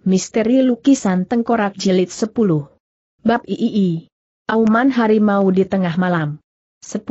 Misteri Lukisan Tengkorak Jilid 10 Bab III Auman Harimau di Tengah Malam 10.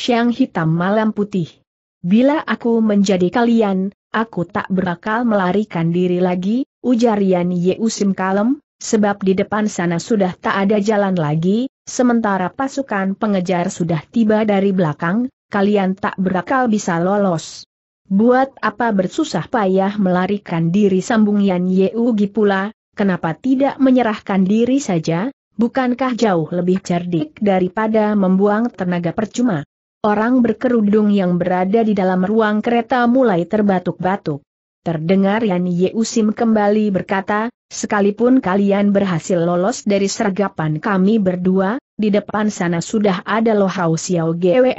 Siang Hitam Malam Putih Bila aku menjadi kalian, aku tak berakal melarikan diri lagi, ujar Yan Yeusim Kalem, sebab di depan sana sudah tak ada jalan lagi, sementara pasukan pengejar sudah tiba dari belakang, kalian tak berakal bisa lolos. Buat apa bersusah payah melarikan diri sambung Yan Ugi pula, kenapa tidak menyerahkan diri saja, bukankah jauh lebih cerdik daripada membuang tenaga percuma? Orang berkerudung yang berada di dalam ruang kereta mulai terbatuk-batuk. Terdengar Yan Ye Usim kembali berkata, sekalipun kalian berhasil lolos dari sergapan kami berdua, di depan sana sudah ada Lohau Xiao Gwe,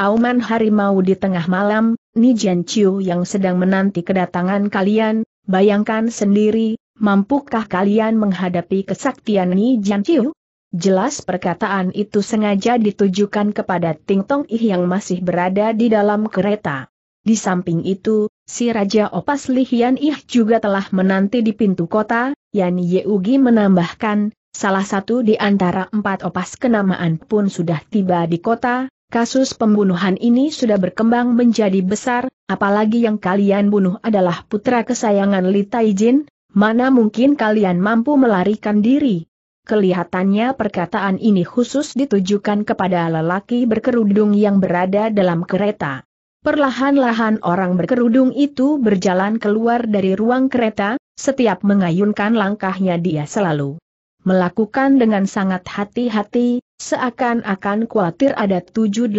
Auman harimau di tengah malam, Jian Chiu yang sedang menanti kedatangan kalian, bayangkan sendiri, mampukah kalian menghadapi kesaktian Jian Chiu? Jelas perkataan itu sengaja ditujukan kepada Ting Tong Ih yang masih berada di dalam kereta. Di samping itu, si Raja Opas Lihian Ih juga telah menanti di pintu kota, Yan Yeugi menambahkan, salah satu di antara empat opas kenamaan pun sudah tiba di kota, Kasus pembunuhan ini sudah berkembang menjadi besar, apalagi yang kalian bunuh adalah putra kesayangan Li Taijin, mana mungkin kalian mampu melarikan diri. Kelihatannya perkataan ini khusus ditujukan kepada lelaki berkerudung yang berada dalam kereta. Perlahan-lahan orang berkerudung itu berjalan keluar dari ruang kereta, setiap mengayunkan langkahnya dia selalu melakukan dengan sangat hati-hati, Seakan-akan khawatir ada 7-18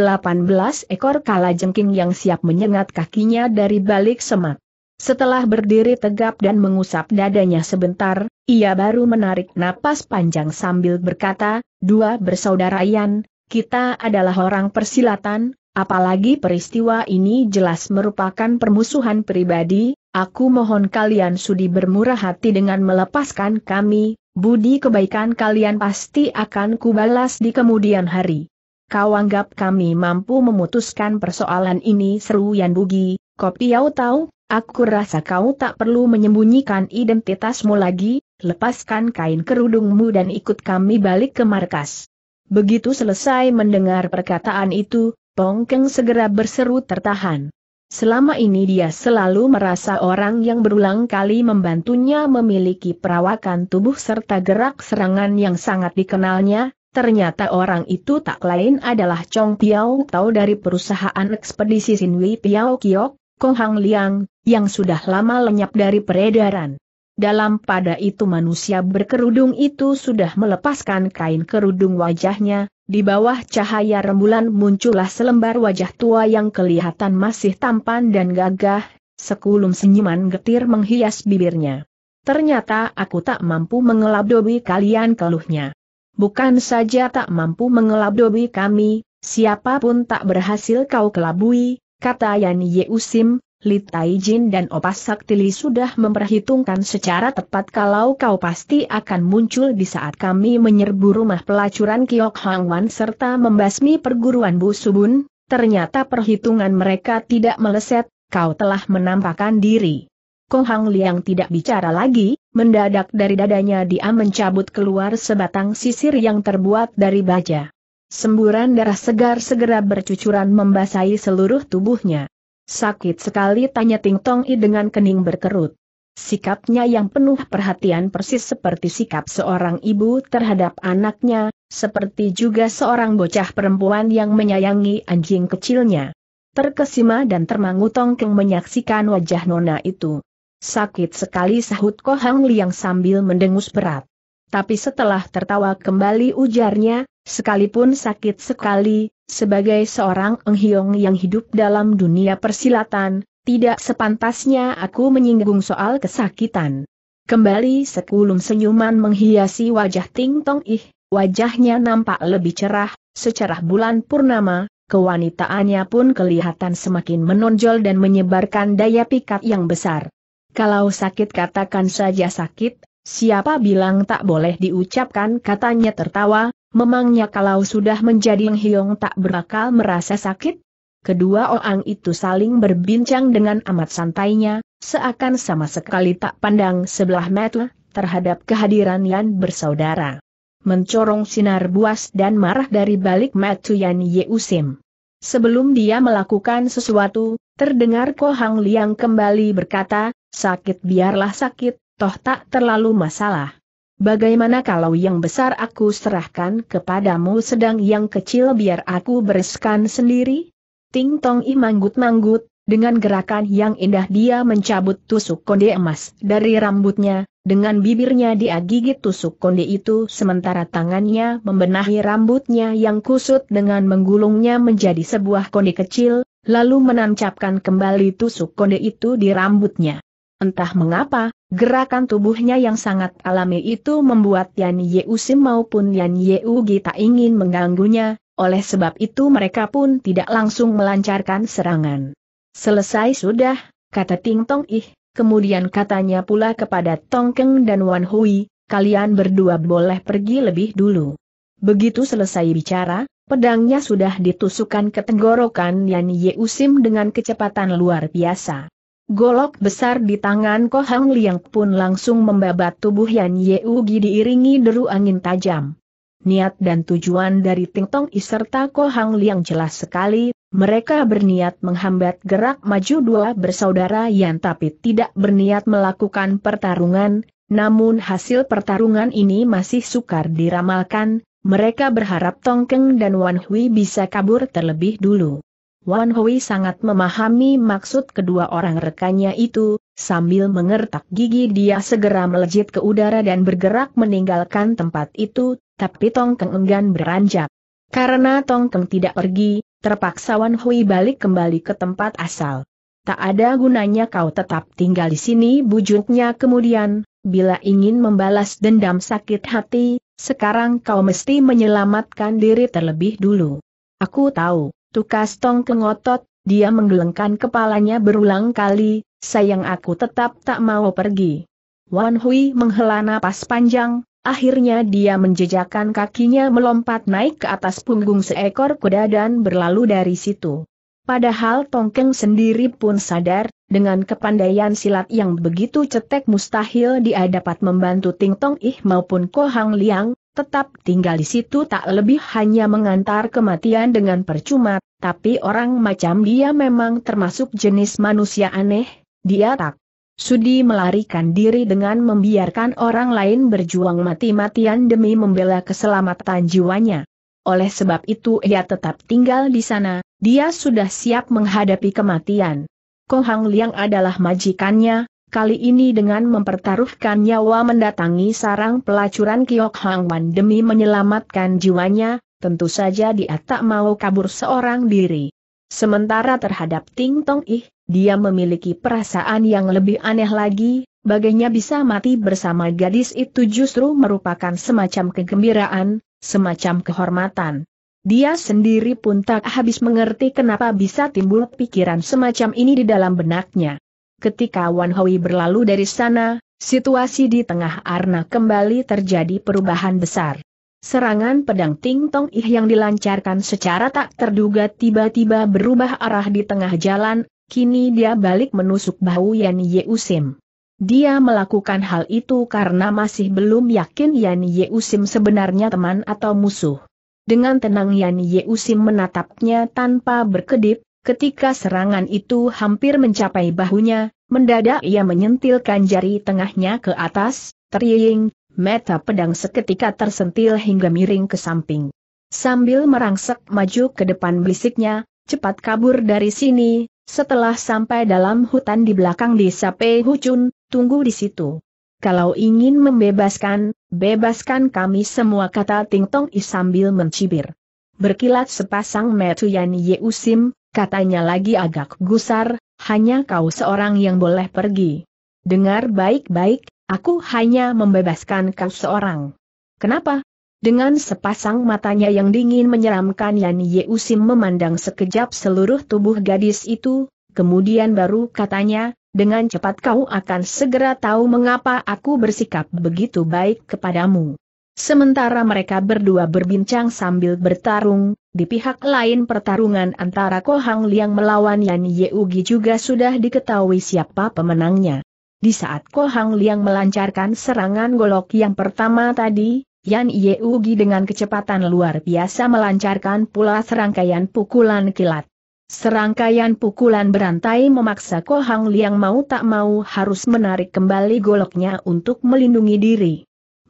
ekor kalajengking yang siap menyengat kakinya dari balik semak. Setelah berdiri tegap dan mengusap dadanya sebentar, ia baru menarik napas panjang sambil berkata, dua bersaudara Yan, kita adalah orang persilatan, apalagi peristiwa ini jelas merupakan permusuhan pribadi, aku mohon kalian sudi bermurah hati dengan melepaskan kami, Budi kebaikan kalian pasti akan kubalas di kemudian hari. Kau anggap kami mampu memutuskan persoalan ini seru Yan Bugi, Kopiau tahu, aku rasa kau tak perlu menyembunyikan identitasmu lagi, lepaskan kain kerudungmu dan ikut kami balik ke markas. Begitu selesai mendengar perkataan itu, Pongkeng segera berseru tertahan. Selama ini dia selalu merasa orang yang berulang kali membantunya memiliki perawakan tubuh serta gerak serangan yang sangat dikenalnya, ternyata orang itu tak lain adalah Chong Piao Tau dari perusahaan ekspedisi Sinwi Piao Kiok, Kong Hang Liang, yang sudah lama lenyap dari peredaran. Dalam pada itu manusia berkerudung itu sudah melepaskan kain kerudung wajahnya, di bawah cahaya rembulan muncullah selembar wajah tua yang kelihatan masih tampan dan gagah, sekulum senyuman getir menghias bibirnya. Ternyata aku tak mampu mengelabdobi kalian keluhnya. Bukan saja tak mampu mengelabdobi kami, siapapun tak berhasil kau kelabui, kata Yan Yeusim, Li Jin dan Opas Saktili sudah memperhitungkan secara tepat kalau kau pasti akan muncul di saat kami menyerbu rumah pelacuran Kiok Hang Wan serta membasmi perguruan Bu Subun, ternyata perhitungan mereka tidak meleset, kau telah menampakkan diri. Kong Hang Liang tidak bicara lagi, mendadak dari dadanya dia mencabut keluar sebatang sisir yang terbuat dari baja. Semburan darah segar segera bercucuran membasahi seluruh tubuhnya. Sakit sekali tanya Ting Tong I dengan kening berkerut. Sikapnya yang penuh perhatian persis seperti sikap seorang ibu terhadap anaknya, seperti juga seorang bocah perempuan yang menyayangi anjing kecilnya. Terkesima dan termangu Tongkeng menyaksikan wajah Nona itu. Sakit sekali sahut Kohang Liang sambil mendengus berat. Tapi setelah tertawa kembali ujarnya, sekalipun sakit sekali, sebagai seorang enghiong yang hidup dalam dunia persilatan, tidak sepantasnya aku menyinggung soal kesakitan. Kembali sekulum senyuman menghiasi wajah Ting Tong Ih, wajahnya nampak lebih cerah, secerah bulan purnama, kewanitaannya pun kelihatan semakin menonjol dan menyebarkan daya pikat yang besar. Kalau sakit katakan saja sakit, siapa bilang tak boleh diucapkan katanya tertawa, Memangnya kalau sudah menjadi hiong tak berakal merasa sakit? Kedua orang itu saling berbincang dengan amat santainya, seakan sama sekali tak pandang sebelah mata terhadap kehadiran Yan bersaudara. Mencorong sinar buas dan marah dari balik mata Yan Yeusim. Sebelum dia melakukan sesuatu, terdengar Ko Hang Liang kembali berkata, sakit biarlah sakit, toh tak terlalu masalah. Bagaimana kalau yang besar aku serahkan kepadamu sedang yang kecil biar aku bereskan sendiri? Ting Tong I manggut-manggut, dengan gerakan yang indah dia mencabut tusuk konde emas dari rambutnya, dengan bibirnya dia gigit tusuk konde itu sementara tangannya membenahi rambutnya yang kusut dengan menggulungnya menjadi sebuah konde kecil, lalu menancapkan kembali tusuk konde itu di rambutnya. Entah mengapa, Gerakan tubuhnya yang sangat alami itu membuat Yan Yeusim maupun Yan Yeugi tak ingin mengganggunya, oleh sebab itu mereka pun tidak langsung melancarkan serangan. Selesai sudah, kata Ting Tong Ih, kemudian katanya pula kepada Tong Keng dan Wan Hui, kalian berdua boleh pergi lebih dulu. Begitu selesai bicara, pedangnya sudah ditusukkan ke tenggorokan Yan Yeusim dengan kecepatan luar biasa. Golok besar di tangan Ko Hang Liang pun langsung membabat tubuh Yan Yeugi diiringi deru angin tajam. Niat dan tujuan dari Ting Tong I serta Ko Hang Liang jelas sekali, mereka berniat menghambat gerak maju dua bersaudara Yan tapi tidak berniat melakukan pertarungan, namun hasil pertarungan ini masih sukar diramalkan, mereka berharap Tong Keng dan Wan Hui bisa kabur terlebih dulu. Wan Hui sangat memahami maksud kedua orang rekannya itu, sambil mengertak gigi dia segera melejit ke udara dan bergerak meninggalkan tempat itu, tapi Tong Keng enggan beranjak. Karena Tong Keng tidak pergi, terpaksa Wan Hui balik kembali ke tempat asal. Tak ada gunanya kau tetap tinggal di sini bujuknya kemudian, bila ingin membalas dendam sakit hati, sekarang kau mesti menyelamatkan diri terlebih dulu. Aku tahu. Tukas Tong kengotot, dia menggelengkan kepalanya berulang kali, sayang aku tetap tak mau pergi. Wan Hui menghela napas panjang, akhirnya dia menjejakkan kakinya melompat naik ke atas punggung seekor kuda dan berlalu dari situ. Padahal Tongkeng sendiri pun sadar, dengan kepandaian silat yang begitu cetek mustahil dia dapat membantu Ting Tong Ih maupun Ko Hang Liang, tetap tinggal di situ tak lebih hanya mengantar kematian dengan percuma, tapi orang macam dia memang termasuk jenis manusia aneh, dia tak sudi melarikan diri dengan membiarkan orang lain berjuang mati-matian demi membela keselamatan jiwanya. Oleh sebab itu ia tetap tinggal di sana, dia sudah siap menghadapi kematian. Kohang Liang adalah majikannya, kali ini dengan mempertaruhkan nyawa mendatangi sarang pelacuran Kiok Hang Wan demi menyelamatkan jiwanya, tentu saja dia tak mau kabur seorang diri. Sementara terhadap Ting Tong Ih, dia memiliki perasaan yang lebih aneh lagi, bagainya bisa mati bersama gadis itu justru merupakan semacam kegembiraan, semacam kehormatan. Dia sendiri pun tak habis mengerti kenapa bisa timbul pikiran semacam ini di dalam benaknya. Ketika Wan Hui berlalu dari sana, situasi di tengah arna kembali terjadi perubahan besar. Serangan pedang Ting Tong Ih yang dilancarkan secara tak terduga tiba-tiba berubah arah di tengah jalan, kini dia balik menusuk bahu Yan Yeusim. Dia melakukan hal itu karena masih belum yakin Yan Yeusim sebenarnya teman atau musuh. Dengan tenang Yan Yeusim menatapnya tanpa berkedip, Ketika serangan itu hampir mencapai bahunya, mendadak ia menyentilkan jari tengahnya ke atas, teriing, meta pedang seketika tersentil hingga miring ke samping. Sambil merangsek maju ke depan bisiknya, cepat kabur dari sini, setelah sampai dalam hutan di belakang desa Pehucun, tunggu di situ. Kalau ingin membebaskan, bebaskan kami semua kata Ting Tong I sambil mencibir. Berkilat sepasang Metu Metuyan Yeusim, katanya lagi agak gusar, hanya kau seorang yang boleh pergi. Dengar baik-baik, aku hanya membebaskan kau seorang. Kenapa? Dengan sepasang matanya yang dingin menyeramkan Yan Usim memandang sekejap seluruh tubuh gadis itu, kemudian baru katanya, dengan cepat kau akan segera tahu mengapa aku bersikap begitu baik kepadamu. Sementara mereka berdua berbincang sambil bertarung, di pihak lain pertarungan antara Kohang Liang melawan Yan Yeugi juga sudah diketahui siapa pemenangnya. Di saat Kohang Liang melancarkan serangan golok yang pertama tadi, Yan Yeugi dengan kecepatan luar biasa melancarkan pula serangkaian pukulan kilat. Serangkaian pukulan berantai memaksa Kohang Liang mau tak mau harus menarik kembali goloknya untuk melindungi diri.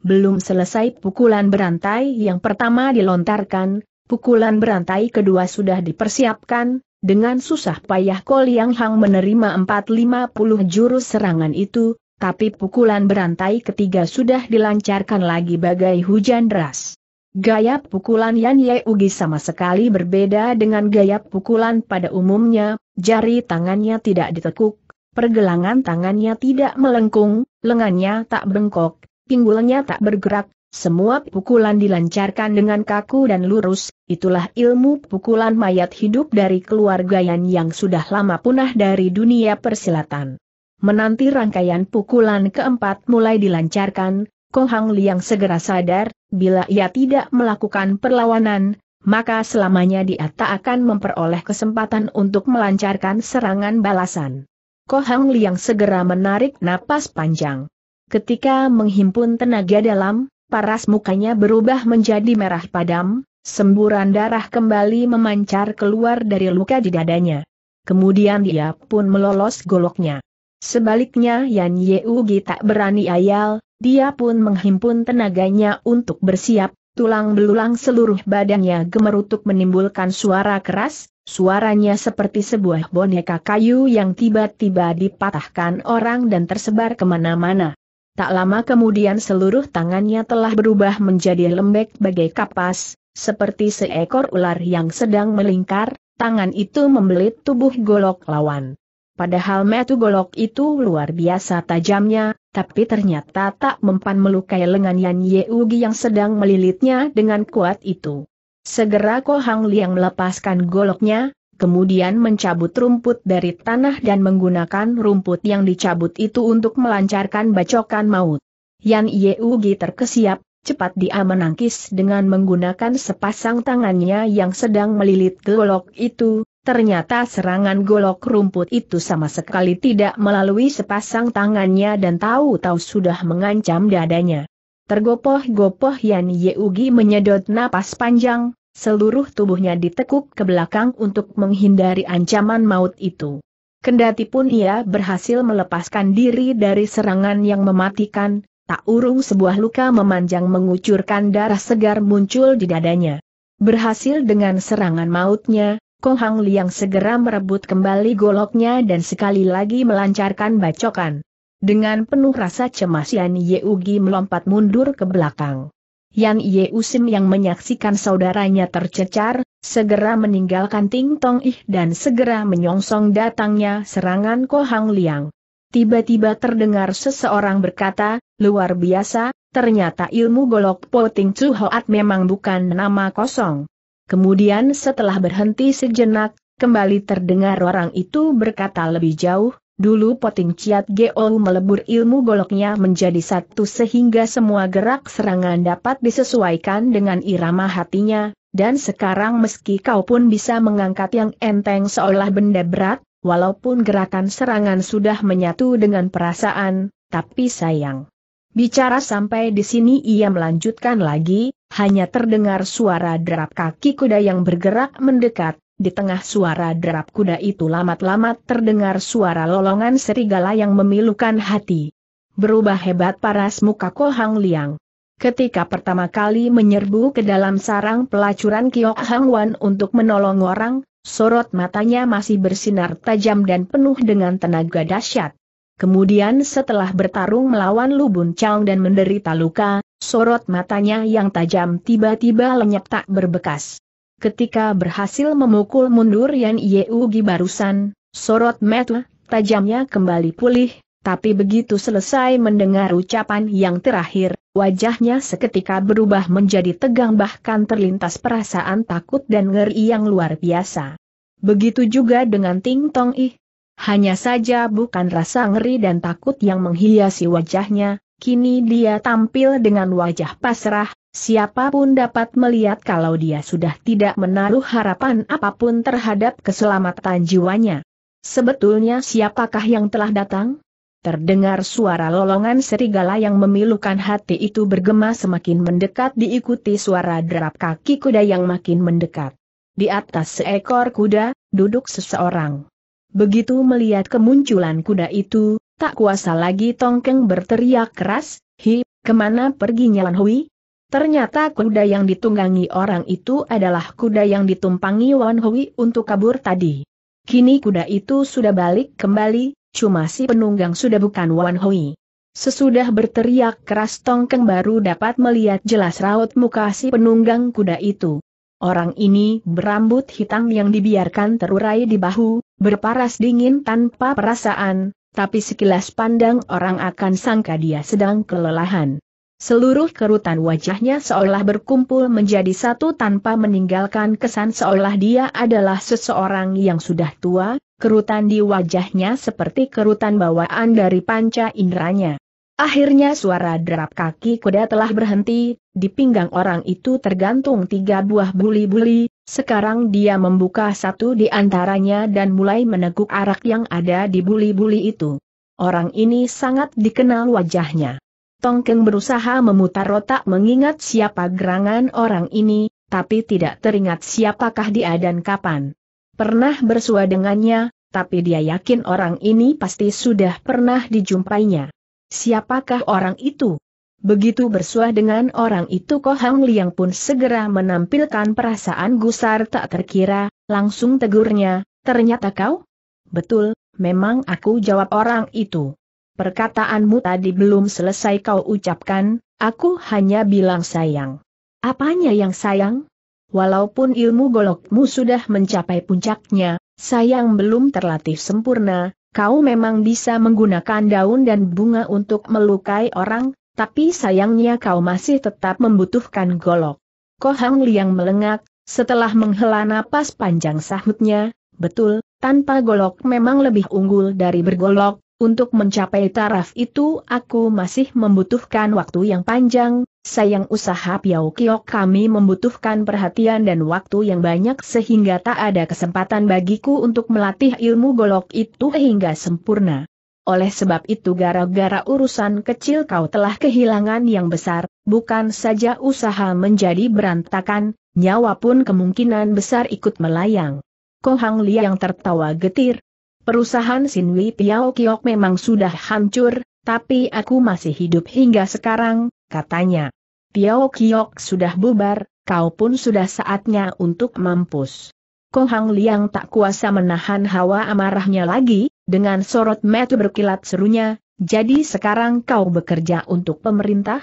Belum selesai pukulan berantai yang pertama dilontarkan, Pukulan berantai kedua sudah dipersiapkan, dengan susah payah Ko Liang Hang menerima 450 jurus serangan itu, tapi pukulan berantai ketiga sudah dilancarkan lagi bagai hujan deras. Gaya pukulan Yan Ye Ugi sama sekali berbeda dengan gaya pukulan pada umumnya, jari tangannya tidak ditekuk, pergelangan tangannya tidak melengkung, lengannya tak bengkok, pinggulnya tak bergerak, semua pukulan dilancarkan dengan kaku dan lurus, itulah ilmu pukulan mayat hidup dari keluarga Yan yang sudah lama punah dari dunia persilatan. Menanti rangkaian pukulan keempat mulai dilancarkan, Ko Hang Liang segera sadar, bila ia tidak melakukan perlawanan, maka selamanya dia tak akan memperoleh kesempatan untuk melancarkan serangan balasan. Ko Hang Liang segera menarik napas panjang. Ketika menghimpun tenaga dalam, paras mukanya berubah menjadi merah padam, semburan darah kembali memancar keluar dari luka di dadanya. Kemudian dia pun melolos goloknya. Sebaliknya Yan Yeugi tak berani ayal, dia pun menghimpun tenaganya untuk bersiap, tulang belulang seluruh badannya gemerutuk menimbulkan suara keras, suaranya seperti sebuah boneka kayu yang tiba-tiba dipatahkan orang dan tersebar kemana-mana. Tak lama kemudian seluruh tangannya telah berubah menjadi lembek bagai kapas, seperti seekor ular yang sedang melingkar, tangan itu membelit tubuh golok lawan. Padahal metu golok itu luar biasa tajamnya, tapi ternyata tak mempan melukai lengan Yan Yeugi yang sedang melilitnya dengan kuat itu. Segera Ko Hang Liang melepaskan goloknya, Kemudian mencabut rumput dari tanah dan menggunakan rumput yang dicabut itu untuk melancarkan bacokan maut. Yan Yeugi terkesiap, cepat dia menangkis dengan menggunakan sepasang tangannya yang sedang melilit golok itu, ternyata serangan golok rumput itu sama sekali tidak melalui sepasang tangannya dan tahu-tahu sudah mengancam dadanya. Tergopoh-gopoh Yan Yeugi menyedot napas panjang, Seluruh tubuhnya ditekuk ke belakang untuk menghindari ancaman maut itu. Kendati pun ia berhasil melepaskan diri dari serangan yang mematikan, tak urung sebuah luka memanjang mengucurkan darah segar muncul di dadanya. Berhasil dengan serangan mautnya, Kong Hang Liang segera merebut kembali goloknya dan sekali lagi melancarkan bacokan. Dengan penuh rasa cemas Yan Yeugi melompat mundur ke belakang. Yang Ye Usim yang menyaksikan saudaranya tercecar, segera meninggalkan Ting Tong Ih dan segera menyongsong datangnya serangan Ko Hang Liang. Tiba-tiba terdengar seseorang berkata, luar biasa, ternyata ilmu golok Ting Chu Hoat memang bukan nama kosong. Kemudian setelah berhenti sejenak, kembali terdengar orang itu berkata lebih jauh, Dulu Poting Ciat Geo melebur ilmu goloknya menjadi satu sehingga semua gerak serangan dapat disesuaikan dengan irama hatinya, dan sekarang meski kau pun bisa mengangkat yang enteng seolah benda berat, walaupun gerakan serangan sudah menyatu dengan perasaan, tapi sayang. Bicara sampai di sini ia melanjutkan lagi, hanya terdengar suara derap kaki kuda yang bergerak mendekat, di tengah suara derap kuda itu lamat-lamat terdengar suara lolongan serigala yang memilukan hati. Berubah hebat paras muka Kohang Liang. Ketika pertama kali menyerbu ke dalam sarang pelacuran Kiok Hang Wan untuk menolong orang, sorot matanya masih bersinar tajam dan penuh dengan tenaga dahsyat. Kemudian setelah bertarung melawan Lubun Chang dan menderita luka, sorot matanya yang tajam tiba-tiba lenyap tak berbekas. Ketika berhasil memukul mundur Yan Yeugi barusan, sorot mata tajamnya kembali pulih, tapi begitu selesai mendengar ucapan yang terakhir, wajahnya seketika berubah menjadi tegang bahkan terlintas perasaan takut dan ngeri yang luar biasa. Begitu juga dengan Ting Tong Ih. Hanya saja bukan rasa ngeri dan takut yang menghiasi wajahnya, kini dia tampil dengan wajah pasrah, Siapapun dapat melihat kalau dia sudah tidak menaruh harapan apapun terhadap keselamatan jiwanya. Sebetulnya siapakah yang telah datang? Terdengar suara lolongan serigala yang memilukan hati itu bergema semakin mendekat diikuti suara derap kaki kuda yang makin mendekat. Di atas seekor kuda, duduk seseorang. Begitu melihat kemunculan kuda itu, tak kuasa lagi Tongkeng berteriak keras, Hi, kemana perginya Lan Hui? Ternyata kuda yang ditunggangi orang itu adalah kuda yang ditumpangi Wan Hui untuk kabur tadi. Kini kuda itu sudah balik kembali, cuma si penunggang sudah bukan Wan Hui. Sesudah berteriak keras Tongkeng baru dapat melihat jelas raut muka si penunggang kuda itu. Orang ini berambut hitam yang dibiarkan terurai di bahu, berparas dingin tanpa perasaan, tapi sekilas pandang orang akan sangka dia sedang kelelahan. Seluruh kerutan wajahnya seolah berkumpul menjadi satu tanpa meninggalkan kesan seolah dia adalah seseorang yang sudah tua, kerutan di wajahnya seperti kerutan bawaan dari panca inderanya. Akhirnya suara derap kaki kuda telah berhenti, di pinggang orang itu tergantung tiga buah buli-buli, sekarang dia membuka satu di antaranya dan mulai meneguk arak yang ada di buli-buli itu. Orang ini sangat dikenal wajahnya. Tongkeng berusaha memutar otak mengingat siapa gerangan orang ini, tapi tidak teringat siapakah dia dan kapan. Pernah bersua dengannya, tapi dia yakin orang ini pasti sudah pernah dijumpainya. Siapakah orang itu? Begitu bersua dengan orang itu Ko Hang Liang pun segera menampilkan perasaan gusar tak terkira, langsung tegurnya, ternyata kau? Betul, memang aku jawab orang itu perkataanmu tadi belum selesai kau ucapkan, aku hanya bilang sayang. Apanya yang sayang? Walaupun ilmu golokmu sudah mencapai puncaknya, sayang belum terlatih sempurna, kau memang bisa menggunakan daun dan bunga untuk melukai orang, tapi sayangnya kau masih tetap membutuhkan golok. Kohang Liang melengak, setelah menghela napas panjang sahutnya, betul, tanpa golok memang lebih unggul dari bergolok, untuk mencapai taraf itu aku masih membutuhkan waktu yang panjang, sayang usaha Piao Kiok kami membutuhkan perhatian dan waktu yang banyak sehingga tak ada kesempatan bagiku untuk melatih ilmu golok itu hingga sempurna. Oleh sebab itu gara-gara urusan kecil kau telah kehilangan yang besar, bukan saja usaha menjadi berantakan, nyawa pun kemungkinan besar ikut melayang. Kohang Liang tertawa getir, Perusahaan Sinwi Piao Kiok memang sudah hancur, tapi aku masih hidup hingga sekarang, katanya. Piao Kiok sudah bubar, kau pun sudah saatnya untuk mampus. Kong Hang Liang tak kuasa menahan hawa amarahnya lagi, dengan sorot mata berkilat serunya, jadi sekarang kau bekerja untuk pemerintah?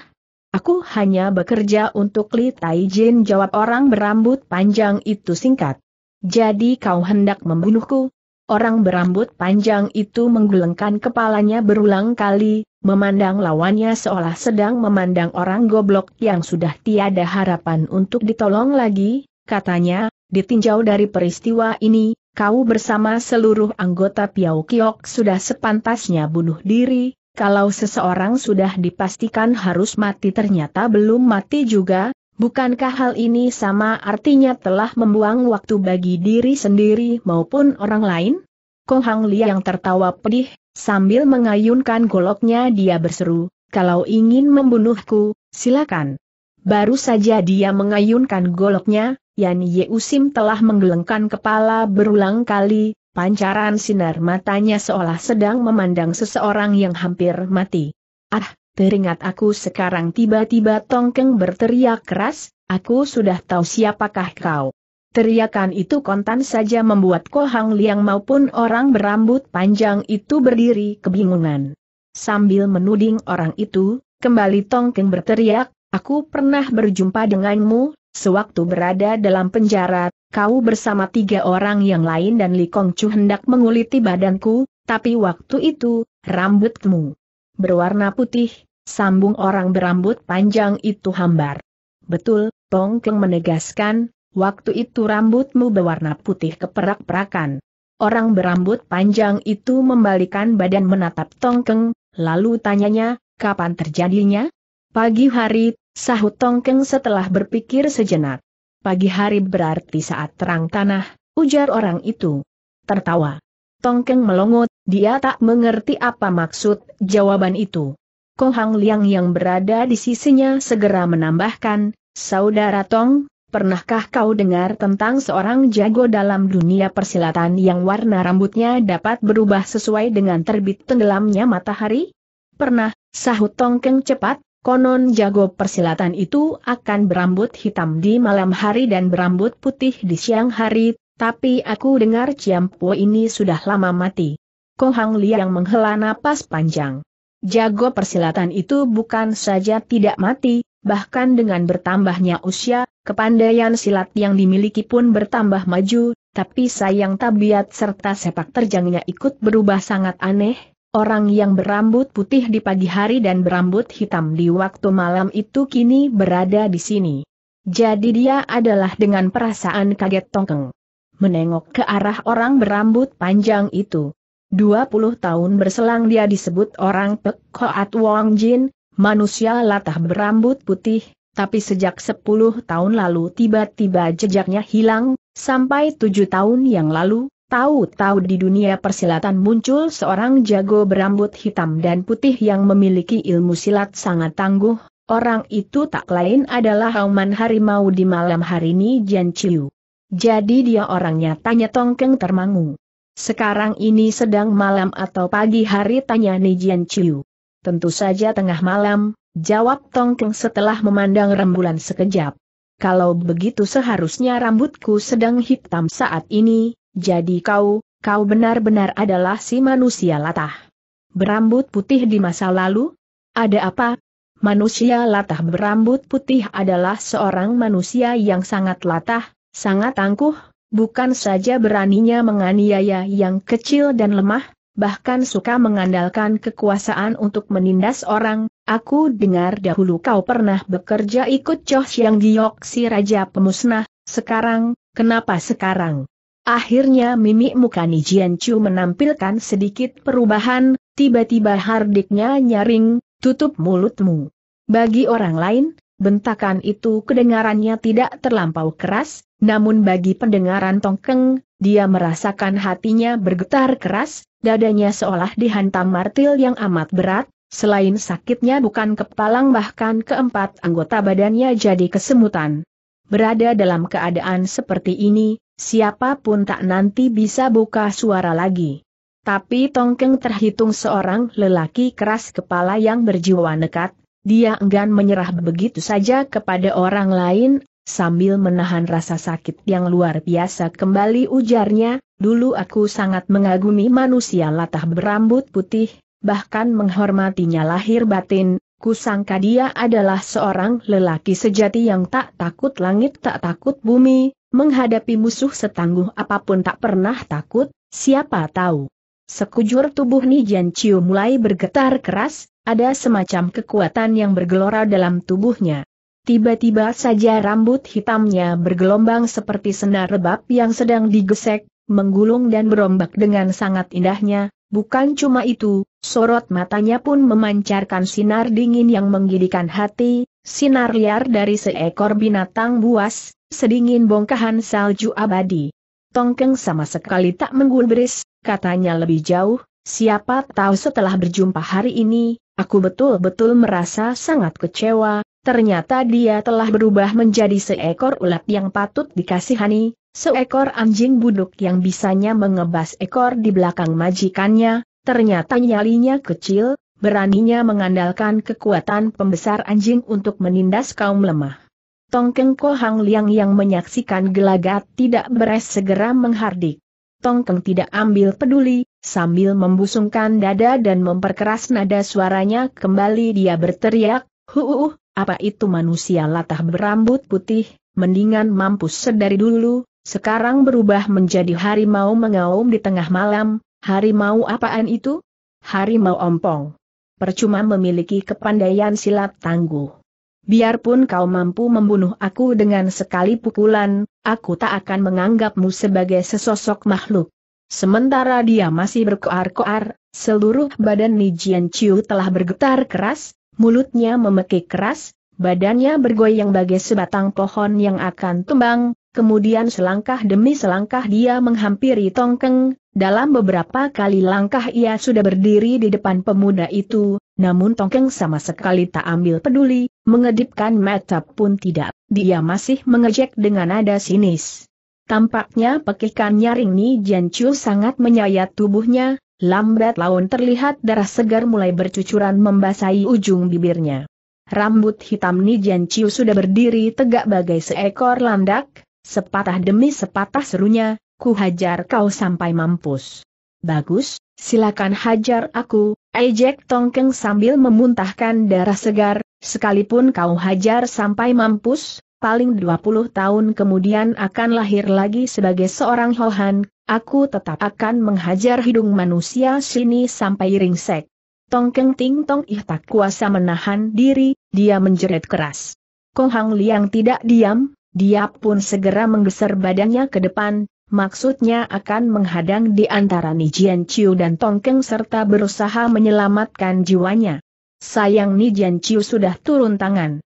Aku hanya bekerja untuk Li Tai Jin jawab orang berambut panjang itu singkat. Jadi kau hendak membunuhku? Orang berambut panjang itu menggelengkan kepalanya berulang kali, memandang lawannya seolah sedang memandang orang goblok yang sudah tiada harapan untuk ditolong lagi, katanya, ditinjau dari peristiwa ini, kau bersama seluruh anggota Piao Kiok sudah sepantasnya bunuh diri, kalau seseorang sudah dipastikan harus mati ternyata belum mati juga, Bukankah hal ini sama artinya telah membuang waktu bagi diri sendiri maupun orang lain? Kong Hang Liang tertawa pedih, sambil mengayunkan goloknya dia berseru, kalau ingin membunuhku, silakan. Baru saja dia mengayunkan goloknya, Yan Usim telah menggelengkan kepala berulang kali, pancaran sinar matanya seolah sedang memandang seseorang yang hampir mati. Ah, Teringat aku sekarang tiba-tiba Tongkeng berteriak keras, aku sudah tahu siapakah kau. Teriakan itu kontan saja membuat Ko Hang Liang maupun orang berambut panjang itu berdiri kebingungan. Sambil menuding orang itu, kembali Tongkeng berteriak, aku pernah berjumpa denganmu, sewaktu berada dalam penjara, kau bersama tiga orang yang lain dan Li Chu hendak menguliti badanku, tapi waktu itu, rambutmu berwarna putih, sambung orang berambut panjang itu hambar. Betul, Tong Keng menegaskan, waktu itu rambutmu berwarna putih keperak-perakan. Orang berambut panjang itu membalikan badan menatap Tong Keng, lalu tanyanya, kapan terjadinya? Pagi hari, sahut Tong Keng setelah berpikir sejenak. Pagi hari berarti saat terang tanah, ujar orang itu. Tertawa. Tongkeng melongo dia tak mengerti apa maksud jawaban itu. Ko Hang Liang yang berada di sisinya segera menambahkan, Saudara Tong, pernahkah kau dengar tentang seorang jago dalam dunia persilatan yang warna rambutnya dapat berubah sesuai dengan terbit tenggelamnya matahari? Pernah, sahut Tong Keng cepat, konon jago persilatan itu akan berambut hitam di malam hari dan berambut putih di siang hari, tapi aku dengar Ciampo ini sudah lama mati. Ko Hang Liang menghela napas panjang. Jago persilatan itu bukan saja tidak mati, bahkan dengan bertambahnya usia, kepandaian silat yang dimiliki pun bertambah maju, tapi sayang tabiat serta sepak terjangnya ikut berubah sangat aneh, Orang yang berambut putih di pagi hari dan berambut hitam di waktu malam itu kini berada di sini. Jadi dia adalah dengan perasaan kaget tongkeng. Menengok ke arah orang berambut panjang itu. 20 tahun berselang dia disebut orang Pekoat Wong Jin, manusia latah berambut putih, tapi sejak 10 tahun lalu tiba-tiba jejaknya hilang, sampai tujuh tahun yang lalu, tahu-tahu di dunia persilatan muncul seorang jago berambut hitam dan putih yang memiliki ilmu silat sangat tangguh, orang itu tak lain adalah Hauman Harimau di malam hari ini Jian Chiu. Jadi dia orangnya tanya Tongkeng termangu. Sekarang ini sedang malam atau pagi hari tanya Nijian Chiu. Tentu saja tengah malam, jawab Tongkeng setelah memandang rembulan sekejap. Kalau begitu seharusnya rambutku sedang hitam saat ini, jadi kau, kau benar-benar adalah si manusia latah. Berambut putih di masa lalu? Ada apa, Manusia latah berambut putih adalah seorang manusia yang sangat latah, sangat angkuh, Bukan saja beraninya menganiaya yang kecil dan lemah, bahkan suka mengandalkan kekuasaan untuk menindas orang, aku dengar dahulu kau pernah bekerja ikut Choh Siang Giok si Raja Pemusnah, sekarang, kenapa sekarang? Akhirnya mimik muka Nijian Chu menampilkan sedikit perubahan, tiba-tiba hardiknya nyaring, tutup mulutmu. Bagi orang lain, Bentakan itu kedengarannya tidak terlampau keras, namun bagi pendengaran Tongkeng, dia merasakan hatinya bergetar keras, dadanya seolah dihantam martil yang amat berat, selain sakitnya bukan kepalang bahkan keempat anggota badannya jadi kesemutan. Berada dalam keadaan seperti ini, siapapun tak nanti bisa buka suara lagi. Tapi Tongkeng terhitung seorang lelaki keras kepala yang berjiwa nekat, dia enggan menyerah begitu saja kepada orang lain, sambil menahan rasa sakit yang luar biasa kembali ujarnya, dulu aku sangat mengagumi manusia latah berambut putih, bahkan menghormatinya lahir batin, Kusangka dia adalah seorang lelaki sejati yang tak takut langit tak takut bumi, menghadapi musuh setangguh apapun tak pernah takut, siapa tahu. Sekujur tubuh Jian Chiu mulai bergetar keras, ada semacam kekuatan yang bergelora dalam tubuhnya. Tiba-tiba saja rambut hitamnya bergelombang seperti senar rebab yang sedang digesek, menggulung dan berombak dengan sangat indahnya, bukan cuma itu, sorot matanya pun memancarkan sinar dingin yang menggidikan hati, sinar liar dari seekor binatang buas, sedingin bongkahan salju abadi. Tongkeng sama sekali tak menggulbris, katanya lebih jauh, siapa tahu setelah berjumpa hari ini, aku betul-betul merasa sangat kecewa, ternyata dia telah berubah menjadi seekor ulat yang patut dikasihani, seekor anjing buduk yang bisanya mengebas ekor di belakang majikannya, ternyata nyalinya kecil, beraninya mengandalkan kekuatan pembesar anjing untuk menindas kaum lemah. Tongkeng Kohang Liang yang menyaksikan gelagat tidak beres segera menghardik. Tongkeng tidak ambil peduli, sambil membusungkan dada dan memperkeras nada suaranya kembali dia berteriak, Huuuh, apa itu manusia latah berambut putih, mendingan mampus sedari dulu, sekarang berubah menjadi harimau mengaum di tengah malam, harimau apaan itu? Harimau ompong. Percuma memiliki kepandaian silat tangguh biarpun kau mampu membunuh aku dengan sekali pukulan, aku tak akan menganggapmu sebagai sesosok makhluk. Sementara dia masih berkoar-koar, seluruh badan Nijian Chiu telah bergetar keras, mulutnya memekik keras, badannya bergoyang bagai sebatang pohon yang akan tumbang, kemudian selangkah demi selangkah dia menghampiri Tongkeng, dalam beberapa kali langkah ia sudah berdiri di depan pemuda itu, namun Tongkeng sama sekali tak ambil peduli, mengedipkan mata pun tidak, dia masih mengejek dengan nada sinis. Tampaknya pekikan nyaring Ni Chu sangat menyayat tubuhnya, lambat laun terlihat darah segar mulai bercucuran membasahi ujung bibirnya. Rambut hitam Ni Chu sudah berdiri tegak bagai seekor landak, sepatah demi sepatah serunya, ku hajar kau sampai mampus. Bagus, silakan hajar aku, ejek Tongkeng sambil memuntahkan darah segar, Sekalipun kau hajar sampai mampus, paling 20 tahun kemudian akan lahir lagi sebagai seorang Hohan, aku tetap akan menghajar hidung manusia sini sampai ringsek. Tongkeng ting tong ih tak kuasa menahan diri, dia menjerit keras. Kong Hang Liang tidak diam, dia pun segera menggeser badannya ke depan, maksudnya akan menghadang di antara Nijian Chiu dan Tongkeng serta berusaha menyelamatkan jiwanya. Sayang Nijian Ciu sudah turun tangan.